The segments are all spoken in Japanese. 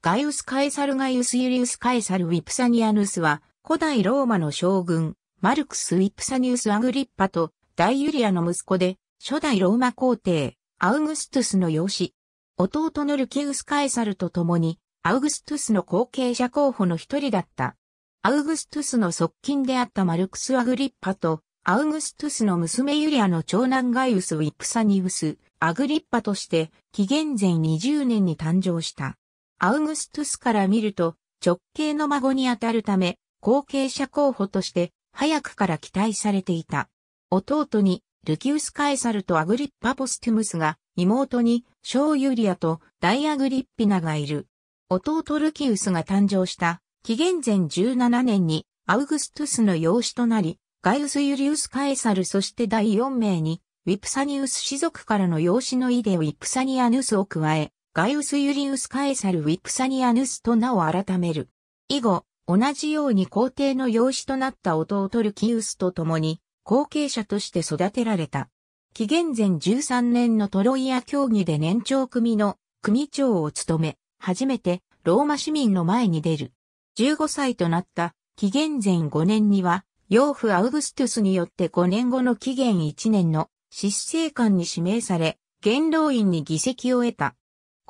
ガイウス・カエサルガイウス・ユリウス・カエサル・ウィプサニアヌスは、古代ローマの将軍、マルクス・ウィプサニウス・アグリッパと、大ユリアの息子で、初代ローマ皇帝、アウグストゥスの養子。弟のルキウス・カエサルと共に、アウグストゥスの後継者候補の一人だった。アウグストゥスの側近であったマルクス・アグリッパと、アウグストゥスの娘ユリアの長男ガイウス・ウィプサニウス、アグリッパとして、紀元前20年に誕生した。アウグストゥスから見ると直系の孫にあたるため、後継者候補として早くから期待されていた。弟にルキウス・カエサルとアグリッパ・ポスティムスが、妹にショー・ユリアとダイア・グリッピナがいる。弟ルキウスが誕生した紀元前17年にアウグストゥスの養子となり、ガイウス・ユリウス・カエサルそして第4名にウィプサニウス氏族からの養子のイデウィプサニアヌスを加え、ガイウス・ユリウス・カエサル・ウィクサニアヌスと名を改める。以後、同じように皇帝の養子となった弟ルキウスと共に、後継者として育てられた。紀元前13年のトロイア協議で年長組の組長を務め、初めてローマ市民の前に出る。15歳となった紀元前5年には、養父アウグストゥスによって5年後の紀元1年の執政官に指名され、元老院に議席を得た。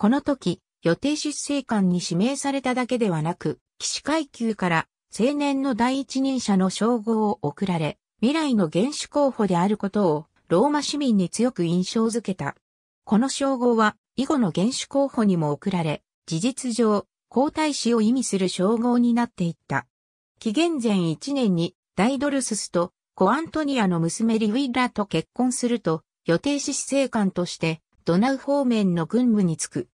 この時、予定出生官に指名されただけではなく、騎士階級から青年の第一人者の称号を贈られ、未来の原始候補であることをローマ市民に強く印象づけた。この称号は以後の原始候補にも贈られ、事実上、皇太子を意味する称号になっていった。紀元前1年にダイドルススとコアントニアの娘リウィラと結婚すると、予定死生官としてドナウ方面の軍務に就く。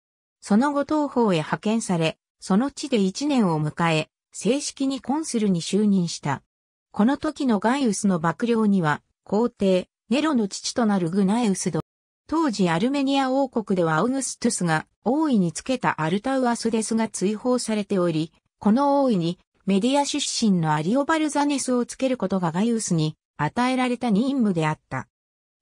その後東方へ派遣され、その地で1年を迎え、正式にコンスルに就任した。この時のガイウスの幕僚には、皇帝、ネロの父となるグナエウスド。当時アルメニア王国ではアウグストゥスが王位につけたアルタウアスデスが追放されており、この王位にメディア出身のアリオバルザネスをつけることがガイウスに与えられた任務であった。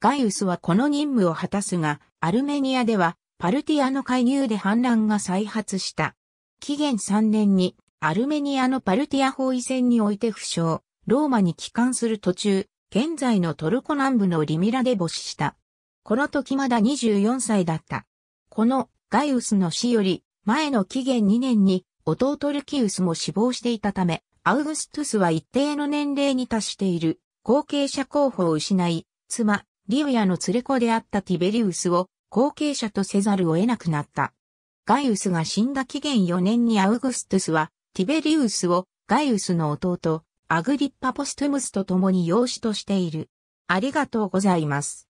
ガイウスはこの任務を果たすが、アルメニアではパルティアの介入で反乱が再発した。紀元3年にアルメニアのパルティア包囲戦において負傷、ローマに帰還する途中、現在のトルコ南部のリミラで没した。この時まだ24歳だった。このガイウスの死より前の紀元2年に弟ルキウスも死亡していたため、アウグストゥスは一定の年齢に達している後継者候補を失い、妻、リウヤの連れ子であったティベリウスを後継者とせざるを得なくなった。ガイウスが死んだ紀元4年にアウグストゥスは、ティベリウスをガイウスの弟、アグリッパ・ポストゥムスと共に養子としている。ありがとうございます。